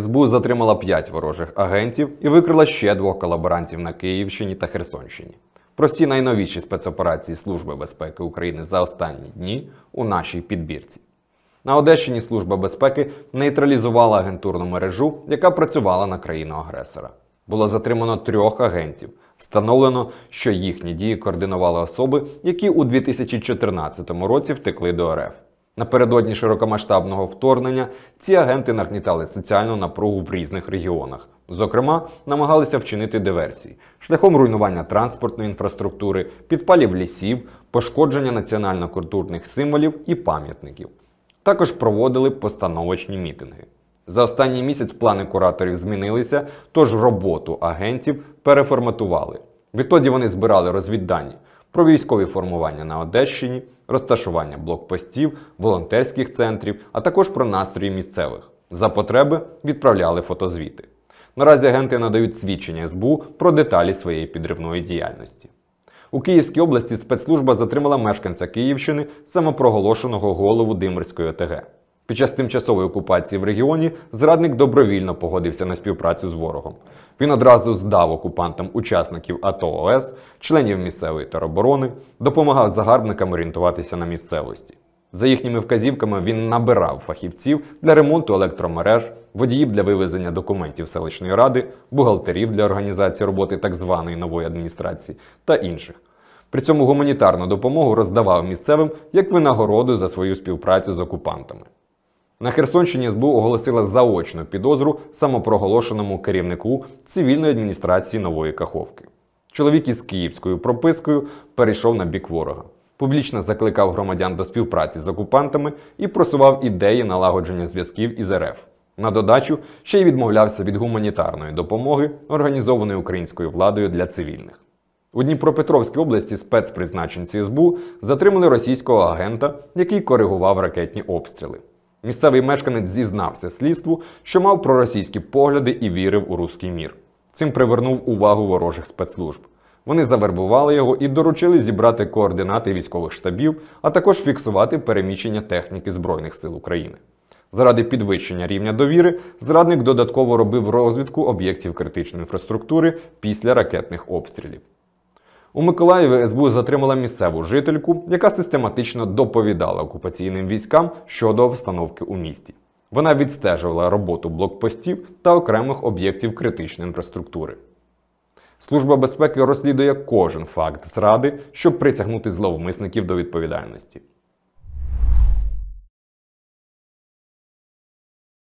СБУ затримала 5 ворожих агентів і викрила ще двох колаборантів на Київщині та Херсонщині. Про всі найновіші спецоперації Служби безпеки України за останні дні у нашій підбірці. На Одещині Служба безпеки нейтралізувала агентурну мережу, яка працювала на країну-агресора. Було затримано трьох агентів. Встановлено, що їхні дії координували особи, які у 2014 році втекли до РФ. Напередодні широкомасштабного вторгнення ці агенти нагнітали соціальну напругу в різних регіонах. Зокрема, намагалися вчинити диверсії шляхом руйнування транспортної інфраструктури, підпалів лісів, пошкодження національно-культурних символів і пам'ятників. Також проводили постановочні мітинги. За останній місяць плани кураторів змінилися, тож роботу агентів переформатували. Відтоді вони збирали розвіддані, про військові формування на Одещині, розташування блокпостів, волонтерських центрів, а також про настрої місцевих. За потреби відправляли фотозвіти. Наразі агенти надають свідчення СБУ про деталі своєї підривної діяльності. У Київській області спецслужба затримала мешканця Київщини, самопроголошеного голову Димирської ОТГ. Під час тимчасової окупації в регіоні зрадник добровільно погодився на співпрацю з ворогом. Він одразу здав окупантам учасників АТО ОС, членів місцевої тероборони, допомагав загарбникам орієнтуватися на місцевості. За їхніми вказівками він набирав фахівців для ремонту електромереж, водіїв для вивезення документів селищної ради, бухгалтерів для організації роботи так званої нової адміністрації та інших. При цьому гуманітарну допомогу роздавав місцевим як винагороду за свою співпрацю з окупантами. На Херсонщині СБУ оголосила заочну підозру самопроголошеному керівнику цивільної адміністрації нової Каховки. Чоловік із київською пропискою перейшов на бік ворога. Публічно закликав громадян до співпраці з окупантами і просував ідеї налагодження зв'язків із РФ. На додачу ще й відмовлявся від гуманітарної допомоги, організованої українською владою для цивільних. У Дніпропетровській області спецпризначенці СБУ затримали російського агента, який коригував ракетні обстріли. Місцевий мешканець зізнався слідству, що мав проросійські погляди і вірив у руський мір. Цим привернув увагу ворожих спецслужб. Вони завербували його і доручили зібрати координати військових штабів, а також фіксувати переміщення техніки Збройних сил України. Заради підвищення рівня довіри зрадник додатково робив розвідку об'єктів критичної інфраструктури після ракетних обстрілів. У Миколаєві СБУ затримала місцеву жительку, яка систематично доповідала окупаційним військам щодо обстановки у місті. Вона відстежувала роботу блокпостів та окремих об'єктів критичної інфраструктури. Служба безпеки розслідує кожен факт зради, щоб притягнути зловмисників до відповідальності.